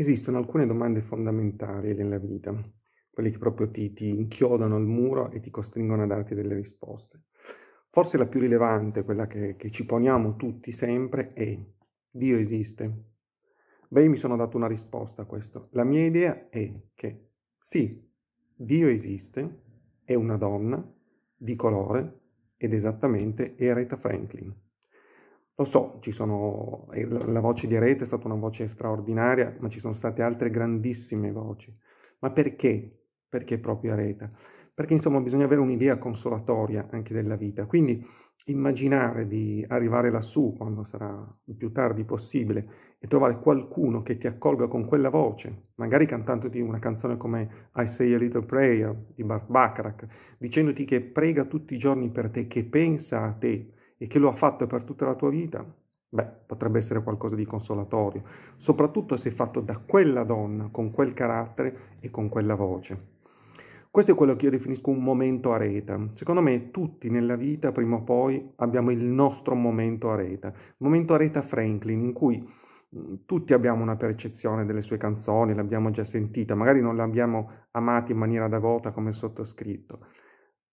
Esistono alcune domande fondamentali nella vita, quelle che proprio ti, ti inchiodano al muro e ti costringono a darti delle risposte. Forse la più rilevante, quella che, che ci poniamo tutti sempre, è Dio esiste? Beh, io mi sono dato una risposta a questo. La mia idea è che sì, Dio esiste, è una donna di colore ed esattamente è Aretha Franklin. Lo so, ci sono, eh, la voce di Arete è stata una voce straordinaria, ma ci sono state altre grandissime voci. Ma perché? Perché proprio Areta? Perché insomma bisogna avere un'idea consolatoria anche della vita. Quindi immaginare di arrivare lassù quando sarà il più tardi possibile e trovare qualcuno che ti accolga con quella voce, magari cantandoti una canzone come I Say a Little Prayer di Bart Bacharach, dicendoti che prega tutti i giorni per te, che pensa a te, e che lo ha fatto per tutta la tua vita, beh, potrebbe essere qualcosa di consolatorio, soprattutto se fatto da quella donna, con quel carattere e con quella voce. Questo è quello che io definisco un momento a areta. Secondo me tutti nella vita, prima o poi, abbiamo il nostro momento areta. Il momento a areta Franklin, in cui mm, tutti abbiamo una percezione delle sue canzoni, l'abbiamo già sentita, magari non l'abbiamo amata in maniera devota come sottoscritto,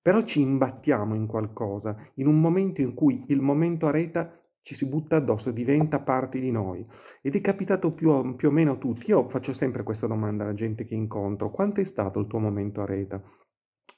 però ci imbattiamo in qualcosa, in un momento in cui il momento areta ci si butta addosso, diventa parte di noi. Ed è capitato più o, più o meno a tutti. Io faccio sempre questa domanda alla gente che incontro. Quanto è stato il tuo momento areta?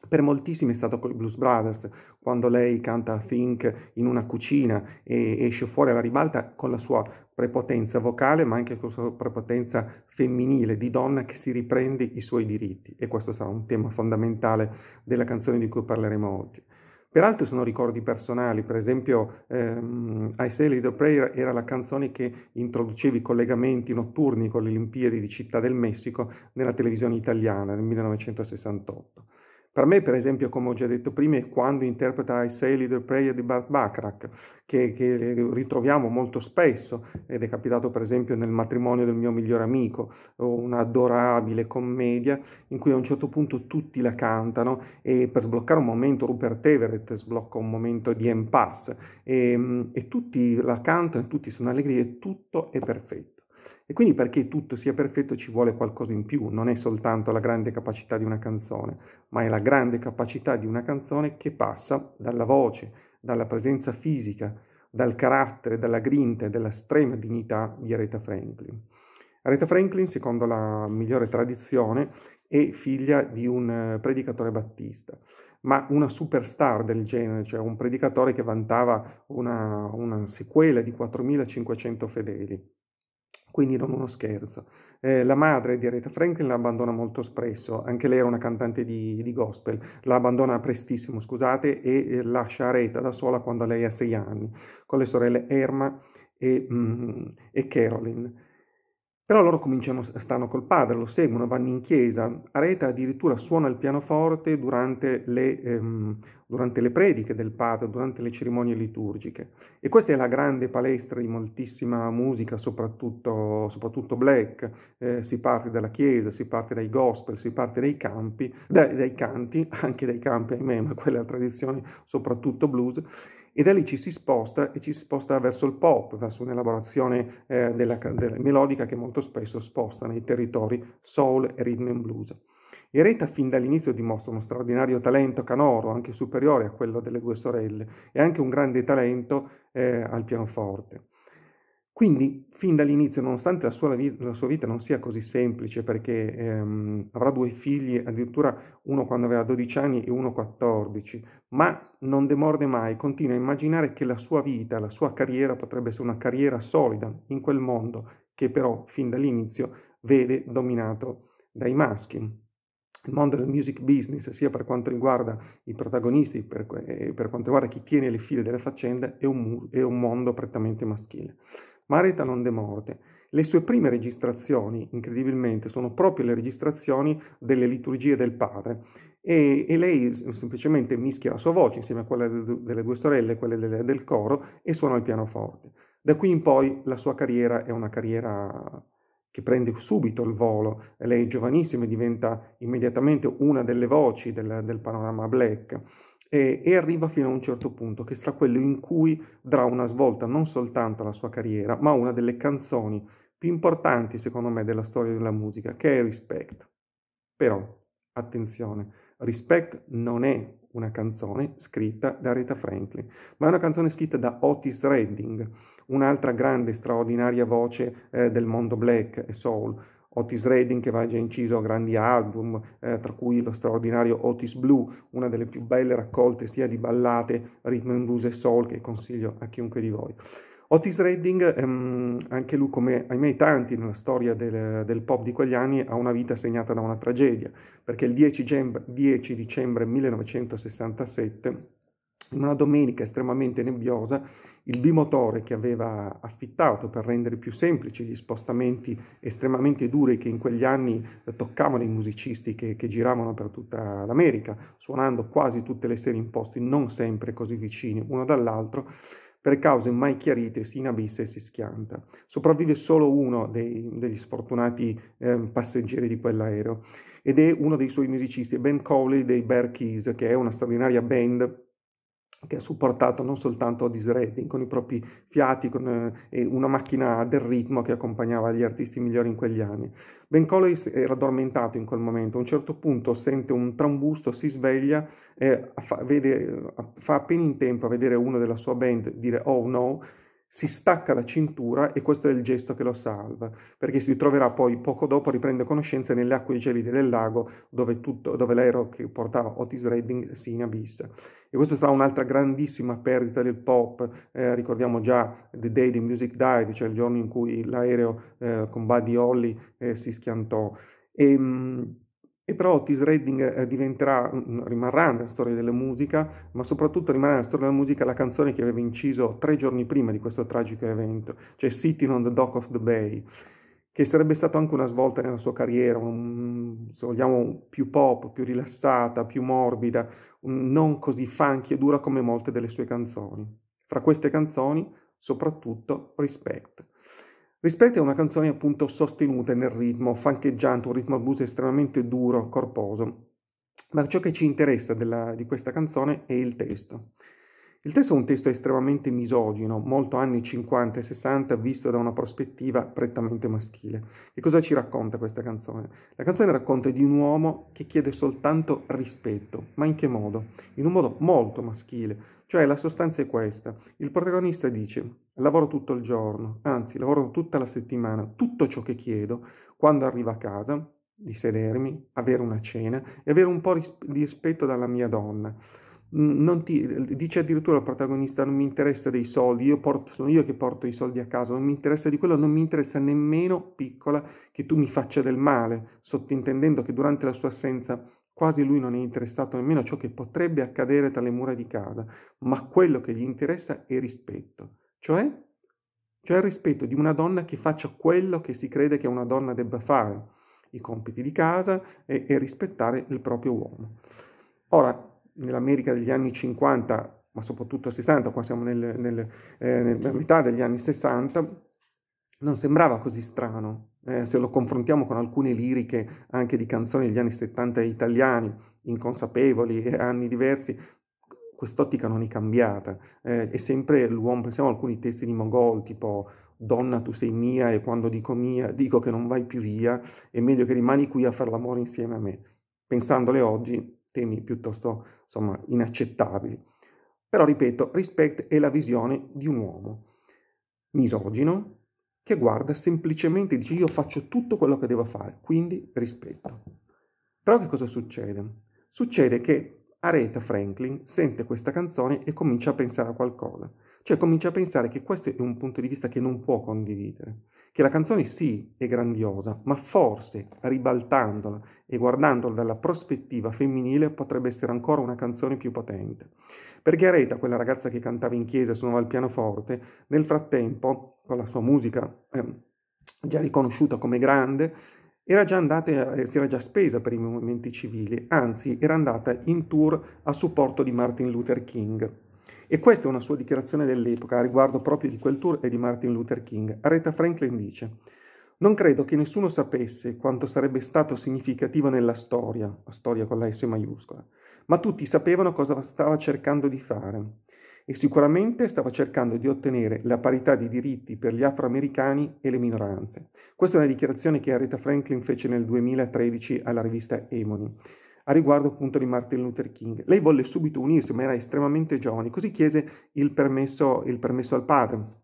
Per moltissimi è stato con i Blues Brothers, quando lei canta Think in una cucina e esce fuori alla ribalta con la sua prepotenza vocale, ma anche con la sua prepotenza femminile, di donna che si riprende i suoi diritti. E questo sarà un tema fondamentale della canzone di cui parleremo oggi. Peraltro sono ricordi personali, per esempio ehm, I Say Little Prayer era la canzone che introduceva i collegamenti notturni con le Olimpiadi di Città del Messico nella televisione italiana nel 1968. Per me, per esempio, come ho già detto prima, è quando interpreta I Say Leader Prayer di Bart Bacharach, che, che, ritroviamo molto spesso, ed è capitato per esempio nel matrimonio del mio migliore amico, un'adorabile commedia in cui a un certo punto tutti la cantano e per sbloccare un momento Rupert Everett sblocca un momento di impasse e, ehm, e tutti la cantano, tutti sono allegri e tutto è perfetto. E quindi perché tutto sia perfetto ci vuole qualcosa in più, non è soltanto la grande capacità di una canzone, ma è la grande capacità di una canzone che passa dalla voce, dalla presenza fisica, dal carattere, dalla grinta e dalla strema dignità di Aretha Franklin. Aretha Franklin, secondo la migliore tradizione, è figlia di un eh, predicatore battista, ma una superstar del genere, cioè un predicatore che vantava una, una sequela di 4500 fedeli quindi non uno scherzo. Eh, la madre di Aretha Franklin la abbandona molto spesso, anche lei era una cantante di, di gospel, la abbandona prestissimo, scusate, e lascia Aretha da sola quando lei ha sei anni, con le sorelle Erma e, mm, e Caroline. Però loro cominciano, stanno col padre, lo seguono, vanno in chiesa. Areta addirittura suona il pianoforte durante le, ehm, durante le prediche del padre, durante le cerimonie liturgiche. E questa è la grande palestra di moltissima musica, soprattutto, soprattutto black. Eh, si parte dalla chiesa, si parte dai gospel, si parte dai campi, dai, dai canti, anche dai campi, ahimè, ma quella è la tradizione, soprattutto blues e da lì ci si sposta e ci si sposta verso il pop, verso un'elaborazione eh, della, della melodica che molto spesso sposta nei territori soul e rhythm and blues. I Reta fin dall'inizio dimostra uno straordinario talento canoro, anche superiore a quello delle due sorelle, e anche un grande talento eh, al pianoforte. Quindi, fin dall'inizio, nonostante la sua, la sua, vita non sia così semplice, perché ehm, avrà due figli, addirittura uno quando aveva 12 anni e uno 14, ma non demorde mai, continua a immaginare che la sua vita, la sua carriera potrebbe essere una carriera solida in quel mondo che però fin dall'inizio vede dominato dai maschi il mondo del music business, sia per quanto riguarda i protagonisti, per, per quanto riguarda chi tiene le file delle faccende, è un, è un mondo prettamente maschile ma Aretha non demorde. Le sue prime registrazioni, incredibilmente, sono proprio le registrazioni delle liturgie del padre e, e lei semplicemente mischia la sua voce insieme a quella delle due sorelle, quelle delle, del coro e suona il pianoforte. Da qui in poi la sua carriera è una carriera che prende subito il volo, lei è giovanissima e diventa immediatamente una delle voci del, del panorama black e, e arriva fino a un certo punto, che sarà quello in cui darà una svolta non soltanto alla sua carriera, ma una delle canzoni più importanti, secondo me, della storia della musica, che è Respect. Però, attenzione, Respect non è una canzone scritta da Rita Franklin, ma è una canzone scritta da Otis Redding, un'altra grande, straordinaria voce eh, del mondo black e soul, Otis Redding che aveva già inciso grandi album, eh, tra cui lo straordinario Otis Blue, una delle più belle raccolte sia di ballate, rhythm and blues e soul che consiglio a chiunque di voi. Otis Redding, ehm, anche lui come ahimè tanti nella storia del, del, pop di quegli anni, ha una vita segnata da una tragedia, perché il 10, gem- 10 dicembre 1967, in una domenica estremamente nebbiosa, il bimotore che aveva affittato per rendere più semplici gli spostamenti estremamente duri che in quegli anni eh, toccavano i musicisti che, che giravano per tutta l'America, suonando quasi tutte le sere in posti non sempre così vicini uno dall'altro, per cause mai chiarite si inabissa e si schianta. Sopravvive solo uno dei, degli sfortunati eh, passeggeri di quell'aereo ed è uno dei suoi musicisti, Ben Cowley dei Bear Keys, che è una straordinaria band che ha supportato non soltanto Otis Redding con i propri fiati con, eh, una macchina del ritmo che accompagnava gli artisti migliori in quegli anni. Ben Collins era addormentato in quel momento, a un certo punto sente un trambusto, si sveglia, e fa, vede, fa appena in tempo a vedere uno della sua band dire oh no si stacca la cintura e questo è il gesto che lo salva, perché si ritroverà poi poco dopo, riprende conoscenza nelle acque gelide del lago dove, tutto, dove l'aereo che portava Otis Redding si inabissa. E questa sarà un'altra grandissima perdita del pop, eh, ricordiamo già The Day the Music Died, cioè il giorno in cui l'aereo eh, con Buddy Holly eh, si schiantò. E, ehm, mh, e però Otis Redding eh, diventerà, mm, mm, rimarrà nella storia della musica, ma soprattutto rimarrà nella storia della musica la canzone che aveva inciso tre giorni prima di questo tragico evento, cioè Sitting on the Dock of the Bay, che sarebbe stata anche una svolta nella sua carriera, un, se vogliamo più pop, più rilassata, più morbida, non così funky e dura come molte delle sue canzoni. Fra queste canzoni, soprattutto Respect. Rispetto è una canzone appunto sostenuta nel ritmo, fancheggiante, un ritmo blues estremamente duro, corposo, ma ciò che ci interessa della, di questa canzone è il testo. Il testo è un testo estremamente misogino, molto anni 50 e 60 visto da una prospettiva prettamente maschile. E cosa ci racconta questa canzone? La canzone racconta di un uomo che chiede soltanto rispetto, ma in che modo? In un modo molto maschile, cioè la sostanza è questa. Il protagonista dice lavoro tutto il giorno, anzi lavoro tutta la settimana, tutto ciò che chiedo quando arrivo a casa, di sedermi, avere una cena e avere un po' di rispetto dalla mia donna non ti, dice addirittura il protagonista non mi interessa dei soldi, io porto, sono io che porto i soldi a casa, non mi interessa di quello, non mi interessa nemmeno piccola che tu mi faccia del male, sottintendendo che durante la sua assenza quasi lui non è interessato nemmeno a ciò che potrebbe accadere tra le mura di casa, ma quello che gli interessa è rispetto, cioè, cioè il rispetto di una donna che faccia quello che si crede che una donna debba fare, i compiti di casa e, e rispettare il proprio uomo. Ora, nell'America degli anni 50, ma soprattutto 60, qua siamo nel, nel, eh, nella metà degli anni 60, non sembrava così strano eh, se lo confrontiamo con alcune liriche anche di canzoni degli anni 70 italiani, inconsapevoli, anni diversi, quest'ottica non è cambiata, eh, è sempre l'uomo, pensiamo a alcuni testi di Mogol, tipo donna tu sei mia e quando dico mia dico che non vai più via, è meglio che rimani qui a fare l'amore insieme a me. Pensandole oggi, temi piuttosto insomma inaccettabili. Però ripeto, Respect è la visione di un uomo misogino che guarda semplicemente e dice io faccio tutto quello che devo fare, quindi rispetto. Però che cosa succede? Succede che Aretha Franklin sente questa canzone e comincia a pensare a qualcosa. Cioè comincia a pensare che questo è un punto di vista che non può condividere, che la canzone sì è grandiosa, ma forse ribaltandola e guardandola dalla prospettiva femminile potrebbe essere ancora una canzone più potente. Perché Areta, quella ragazza che cantava in chiesa e suonava il pianoforte, nel frattempo, con la sua musica eh, già riconosciuta come grande, era già andata, eh, si era già spesa per i movimenti civili, anzi era andata in tour a supporto di Martin Luther King e questa è una sua dichiarazione dell'epoca riguardo proprio di quel tour e di Martin Luther King. Aretha Franklin dice non credo che nessuno sapesse quanto sarebbe stato significativo nella storia, la storia con la S maiuscola, ma tutti sapevano cosa stava cercando di fare e sicuramente stava cercando di ottenere la parità di diritti per gli afroamericani e le minoranze. Questa è una dichiarazione che Aretha Franklin fece nel 2013 alla rivista Emony a riguardo appunto di Martin Luther King. Lei volle subito unirsi, ma era estremamente giovane, così chiese il permesso, il permesso al padre.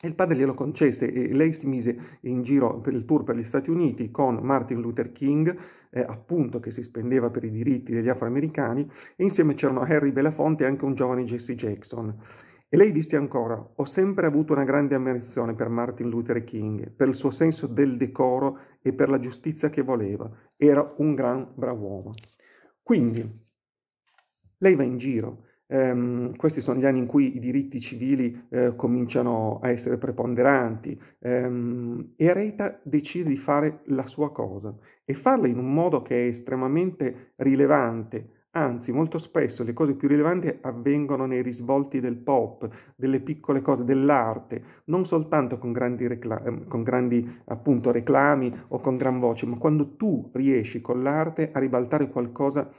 E il padre glielo concesse e lei si mise in giro per il tour per gli Stati Uniti con Martin Luther King, eh, appunto che si spendeva per i diritti degli afroamericani, e insieme c'erano Harry Belafonte e anche un giovane Jesse Jackson. E lei disse ancora, ho sempre avuto una grande ammirazione per Martin Luther King, per il suo senso del decoro e per la giustizia che voleva. Era un gran bravo uomo. Quindi lei va in giro. Um, questi sono gli anni in cui i diritti civili uh, cominciano a essere preponderanti um, e Aretha decide di fare la sua cosa e farla in un modo che è estremamente rilevante Anzi, molto spesso le cose più rilevanti avvengono nei risvolti del pop, delle piccole cose, dell'arte, non soltanto con grandi, reclami, ehm, con grandi appunto, reclami o con gran voce, ma quando tu riesci con l'arte a ribaltare qualcosa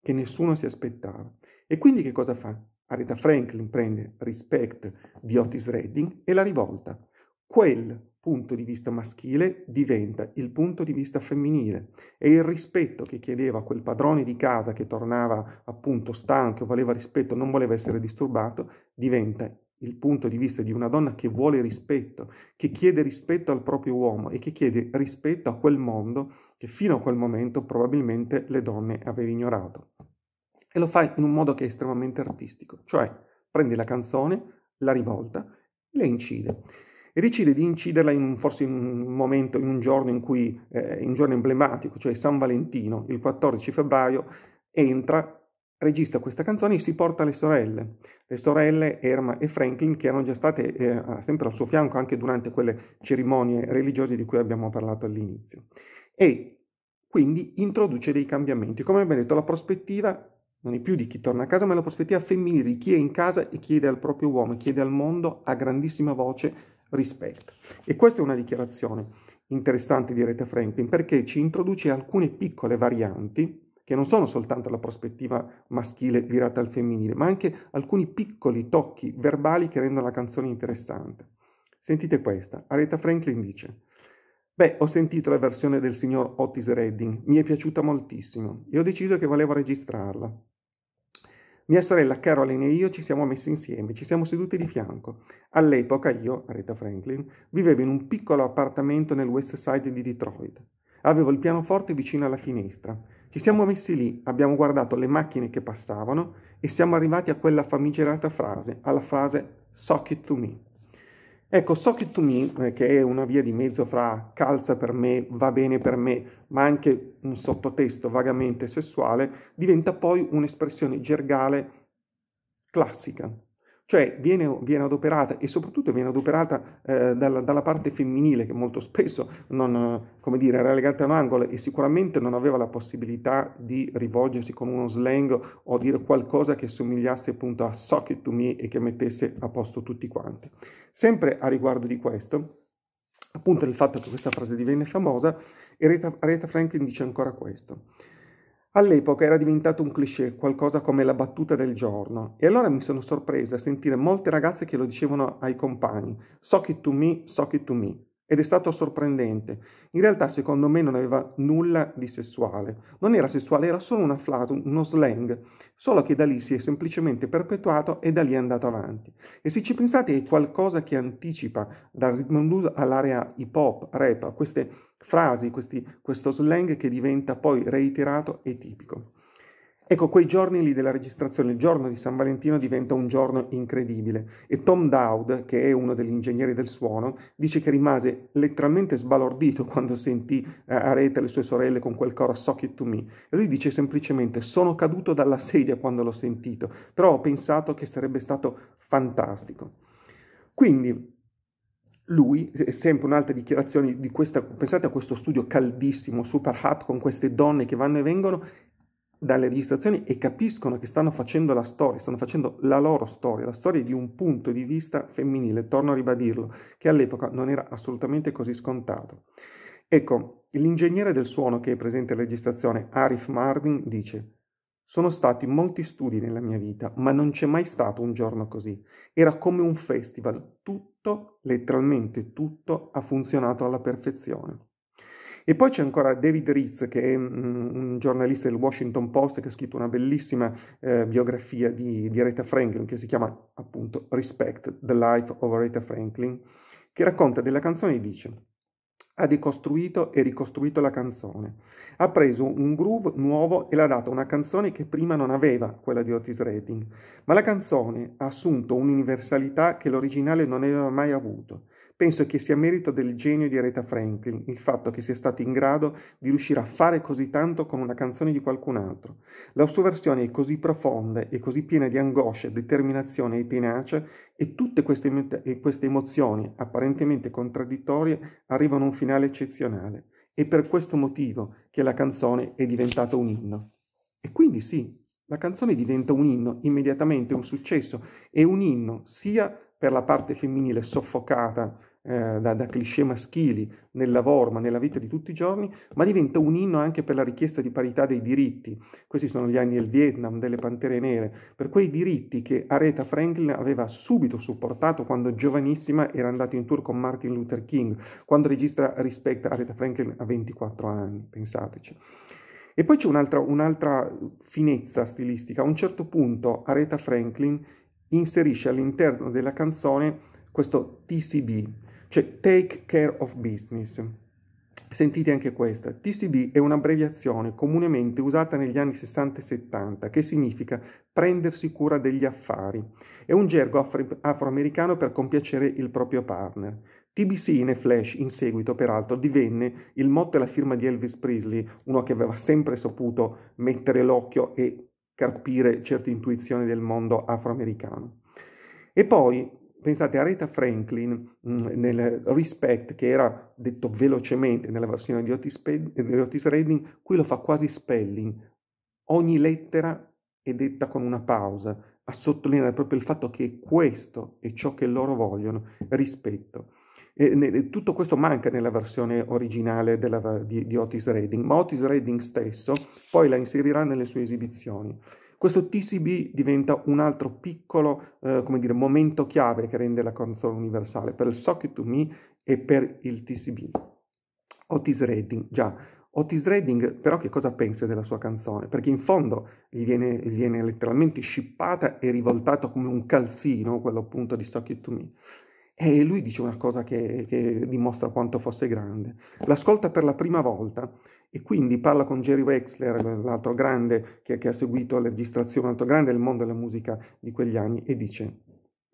che nessuno si aspettava. E quindi che cosa fa? Aretha Franklin prende Respect di Otis Redding e la rivolta. Quel punto di vista maschile diventa il punto di vista femminile e il rispetto che chiedeva quel padrone di casa che tornava appunto stanco, voleva rispetto, non voleva essere disturbato, diventa il punto di vista di una donna che vuole rispetto, che chiede rispetto al proprio uomo e che chiede rispetto a quel mondo che fino a quel momento probabilmente le donne aveva ignorato. E lo fa in un modo che è estremamente artistico, cioè prende la canzone, la rivolta e la incide e decide di inciderla in, forse in un momento, in un giorno in cui, eh, in un giorno emblematico, cioè San Valentino, il 14 febbraio, entra, regista questa canzone e si porta le sorelle, le sorelle Erma e Franklin che erano già state eh, sempre al suo fianco anche durante quelle cerimonie religiose di cui abbiamo parlato all'inizio. E quindi introduce dei cambiamenti. Come abbiamo detto, la prospettiva non è più di chi torna a casa, ma è la prospettiva femminile di chi è in casa e chiede al proprio uomo, chiede al mondo a grandissima voce rispetto. E questa è una dichiarazione interessante di Rete Franklin perché ci introduce alcune piccole varianti che non sono soltanto la prospettiva maschile virata al femminile, ma anche alcuni piccoli tocchi verbali che rendono la canzone interessante. Sentite questa, Aretha Franklin dice Beh, ho sentito la versione del signor Otis Redding, mi è piaciuta moltissimo e ho deciso che volevo registrarla. Mia sorella Caroline e io ci siamo messi insieme, ci siamo seduti di fianco. All'epoca io, Rita Franklin, vivevo in un piccolo appartamento nel West Side di Detroit. Avevo il pianoforte vicino alla finestra. Ci siamo messi lì, abbiamo guardato le macchine che passavano e siamo arrivati a quella famigerata frase, alla frase Sock it to me. Ecco, so che tu mi, eh, che è una via di mezzo fra calza per me, va bene per me, ma anche un sottotesto vagamente sessuale, diventa poi un'espressione gergale classica, cioè viene, viene, adoperata e soprattutto viene adoperata eh, dalla, dalla, parte femminile che molto spesso non, dire, era legata a un angolo e sicuramente non aveva la possibilità di rivolgersi con uno slang o dire qualcosa che somigliasse appunto a socket to me e che mettesse a posto tutti quanti. Sempre a riguardo di questo, appunto il fatto che questa frase divenne famosa, Aretha Franklin dice ancora questo. All'epoca era diventato un cliché, qualcosa come la battuta del giorno, e allora mi sono sorpresa a sentire molte ragazze che lo dicevano ai compagni: So che to me, so che to me ed è stato sorprendente. In realtà, secondo me, non aveva nulla di sessuale. Non era sessuale, era solo una flat, uno slang, solo che da lì si è semplicemente perpetuato e da lì è andato avanti. E se ci pensate, è qualcosa che anticipa dal rhythm and blues all'area hip hop, rap, queste frasi, questi, questo slang che diventa poi reiterato e tipico. Ecco, quei giorni lì della registrazione, il giorno di San Valentino diventa un giorno incredibile e Tom Dowd, che è uno degli ingegneri del suono, dice che rimase letteralmente sbalordito quando sentì eh, Areta e le sue sorelle con quel coro Sock It To Me. E lui dice semplicemente sono caduto dalla sedia quando l'ho sentito, però ho pensato che sarebbe stato fantastico. Quindi lui, sempre un'altra dichiarazione di questa, pensate a questo studio caldissimo, super hot, con queste donne che vanno e vengono, dalle registrazioni e capiscono che stanno facendo la storia, stanno facendo la loro storia, la storia di un punto di vista femminile, torno a ribadirlo, che all'epoca non era assolutamente così scontato. Ecco, l'ingegnere del suono che è presente alla registrazione, Arif Mardin, dice sono stati molti studi nella mia vita, ma non c'è mai stato un giorno così. Era come un festival, tutto, letteralmente tutto, ha funzionato alla perfezione. E poi c'è ancora David Ritz, che è un giornalista del Washington Post, che ha scritto una bellissima eh, biografia di, di Aretha Franklin, che si chiama appunto Respect, The Life of Aretha Franklin, che racconta della canzone e dice ha decostruito e ricostruito la canzone. Ha preso un groove nuovo e l'ha data una canzone che prima non aveva, quella di Otis Redding, ma la canzone ha assunto un'universalità che l'originale non aveva mai avuto. Penso che sia merito del genio di Aretha Franklin il fatto che sia stato in grado di riuscire a fare così tanto con una canzone di qualcun altro. La sua versione è così profonda e così piena di angoscia, determinazione e tenacia e tutte queste, e queste emozioni apparentemente contraddittorie arrivano a un finale eccezionale. È per questo motivo che la canzone è diventata un inno. E quindi sì, la canzone diventa un inno, immediatamente un successo, e un inno sia per la parte femminile soffocata eh, da, da, cliché maschili nel lavoro ma nella vita di tutti i giorni, ma diventa un inno anche per la richiesta di parità dei diritti. Questi sono gli anni del Vietnam, delle Pantere Nere, per quei diritti che Aretha Franklin aveva subito supportato quando giovanissima era andata in tour con Martin Luther King, quando registra Rispetta Aretha Franklin a 24 anni, pensateci. E poi c'è un'altra, un'altra finezza stilistica. A un certo punto Aretha Franklin inserisce all'interno della canzone questo TCB, cioè Take Care of Business. Sentite anche questa. TCB è un'abbreviazione comunemente usata negli anni 60 e 70 che significa prendersi cura degli affari. È un gergo afroamericano per compiacere il proprio partner. TBC in Flash in seguito, peraltro, divenne il motto e la firma di Elvis Presley, uno che aveva sempre saputo mettere l'occhio e carpire certe intuizioni del mondo afroamericano. E poi pensate a Rita Franklin mm, nel Respect, che era detto velocemente nella versione di Otis, di Otis Redding, qui lo fa quasi spelling, ogni lettera è detta con una pausa, a sottolineare proprio il fatto che questo è ciò che loro vogliono, rispetto. E tutto questo manca nella versione originale della, di, di, Otis Redding, ma Otis Redding stesso poi la inserirà nelle sue esibizioni. Questo TCB diventa un altro piccolo eh, dire, momento chiave che rende la console universale per il Socket to Me e per il TCB. Otis Redding, già, Otis Redding però che cosa pensa della sua canzone? Perché in fondo gli viene, gli viene letteralmente scippata e rivoltata come un calzino, quello appunto di Socket to Me. E lui dice una cosa che, che dimostra quanto fosse grande. L'ascolta per la prima volta e quindi parla con Jerry Wexler, l'altro grande che, che ha seguito la registrazione, l'altro grande del mondo della musica di quegli anni, e dice,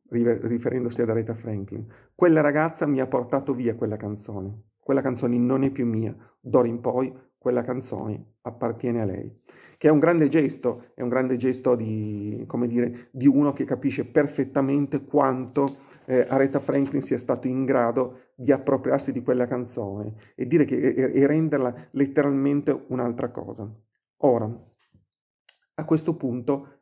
riferendosi ad Aretha Franklin, quella ragazza mi ha portato via quella canzone, quella canzone non è più mia, d'ora in poi quella canzone appartiene a lei, che è un grande gesto, è un grande gesto di, come dire, di uno che capisce perfettamente quanto eh, Aretha Franklin sia stato in grado di appropriarsi di quella canzone e, che, e, e renderla letteralmente un'altra cosa. Ora, a questo punto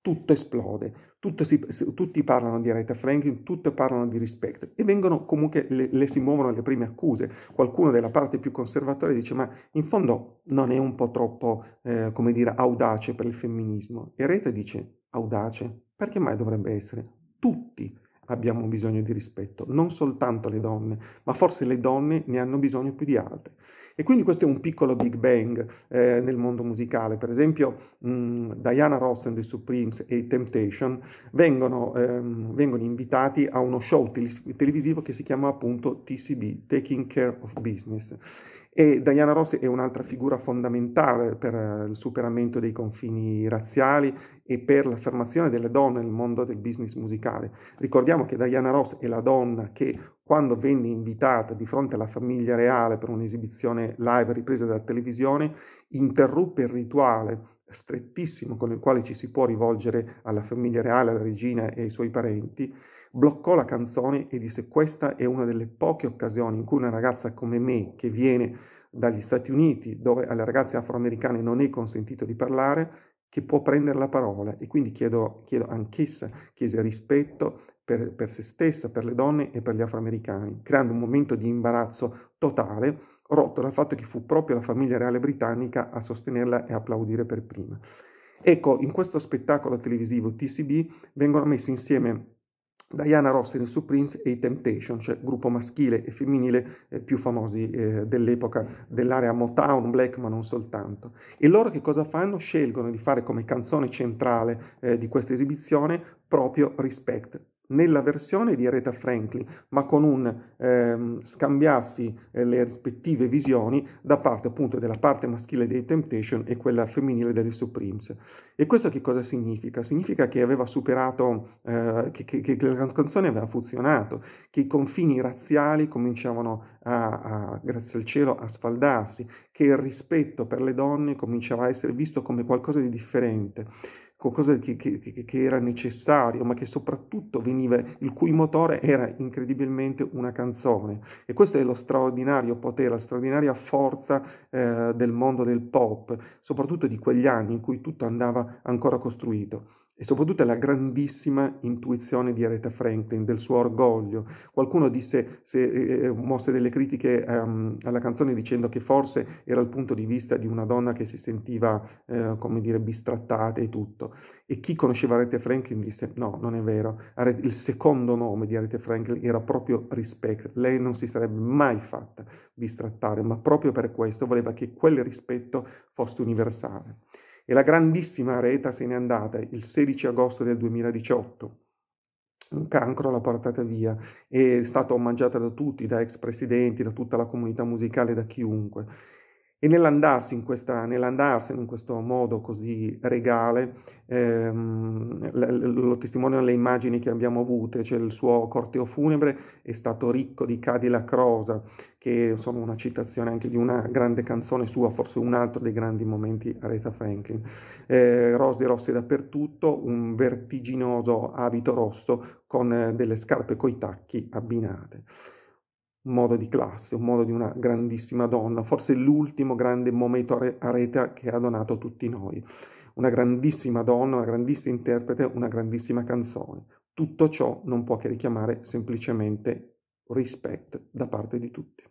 tutto esplode, tutto si, tutti parlano di Aretha Franklin, tutti parlano di rispetto e vengono comunque, le, le, si muovono le prime accuse. Qualcuno della parte più conservatoria dice ma in fondo non è un po' troppo, eh, come dire, audace per il femminismo. E Aretha dice audace, perché mai dovrebbe essere? Tutti, abbiamo bisogno di rispetto, non soltanto le donne, ma forse le donne ne hanno bisogno più di altre. E quindi questo è un piccolo Big Bang eh, nel mondo musicale. Per esempio, mh, mm, Diana Ross and the Supremes e Temptation vengono, ehm, vengono invitati a uno show televisivo che si chiama appunto TCB, Taking Care of Business. E Diana Ross è un'altra figura fondamentale per eh, il superamento dei confini razziali e per l'affermazione delle donne nel mondo del business musicale. Ricordiamo che Diana Ross è la donna che quando venne invitata di fronte alla famiglia reale per un'esibizione live ripresa dalla televisione, interruppe il rituale strettissimo con il quale ci si può rivolgere alla famiglia reale, alla regina e ai suoi parenti bloccò la canzone e disse questa è una delle poche occasioni in cui una ragazza come me che viene dagli Stati Uniti dove alle ragazze afroamericane non è consentito di parlare che può prendere la parola e quindi chiedo, chiedo anch'essa chiese rispetto per, per se stessa, per le donne e per gli afroamericani, creando un momento di imbarazzo totale rotto dal fatto che fu proprio la famiglia reale britannica a sostenerla e applaudire per prima. Ecco, in questo spettacolo televisivo TCB vengono messi insieme Diana Ross e Supremes e i Temptation, cioè gruppo maschile e femminile eh, più famosi eh, dell'epoca dell'area Motown, Black, ma non soltanto. E loro che cosa fanno? Scelgono di fare come canzone centrale eh, di questa esibizione proprio Respect, nella versione di Aretha Franklin, ma con un ehm, scambiarsi eh, le rispettive visioni da parte appunto della parte maschile dei Temptation e quella femminile delle Supremes. E questo che cosa significa? Significa che aveva superato, eh, che, che, che, la canzone aveva funzionato, che i confini razziali cominciavano a, a, grazie al cielo, a sfaldarsi, che il rispetto per le donne cominciava a essere visto come qualcosa di differente qualcosa che, che, che, era necessario, ma che soprattutto veniva, il cui motore era incredibilmente una canzone. E questo è lo straordinario potere, la straordinaria forza eh, del mondo del pop, soprattutto di quegli anni in cui tutto andava ancora costruito e soprattutto la grandissima intuizione di Aretha Franklin, del suo orgoglio. Qualcuno disse, se, eh, eh, mosse delle critiche ehm, alla canzone dicendo che forse era il punto di vista di una donna che si sentiva, eh, come dire, bistrattata e tutto. E chi conosceva Aretha Franklin disse, no, non è vero, Aretha, il secondo nome di Aretha Franklin era proprio rispetto, lei non si sarebbe mai fatta bistrattare, ma proprio per questo voleva che quel rispetto fosse universale e la grandissima Areta se n'è andata il 16 agosto del 2018 un cancro l'ha portata via è stata omaggiata da tutti, da ex presidenti, da tutta la comunità musicale, da chiunque. E nell'andarsene in, questa, nell'andarsene in questo modo così regale, ehm, lo testimoniano le immagini che abbiamo avute, cioè il suo corteo funebre è stato ricco di Cadi la Crosa, che sono una citazione anche di una grande canzone sua, forse un altro dei grandi momenti Aretha Franklin. Eh, rose rosse dappertutto, un vertiginoso abito rosso con eh, delle scarpe coi tacchi abbinate modo di classe, un modo di una grandissima donna, forse l'ultimo grande momento a rete che ha donato a tutti noi. Una grandissima donna, una grandissima interprete, una grandissima canzone. Tutto ciò non può che richiamare semplicemente rispetto da parte di tutti.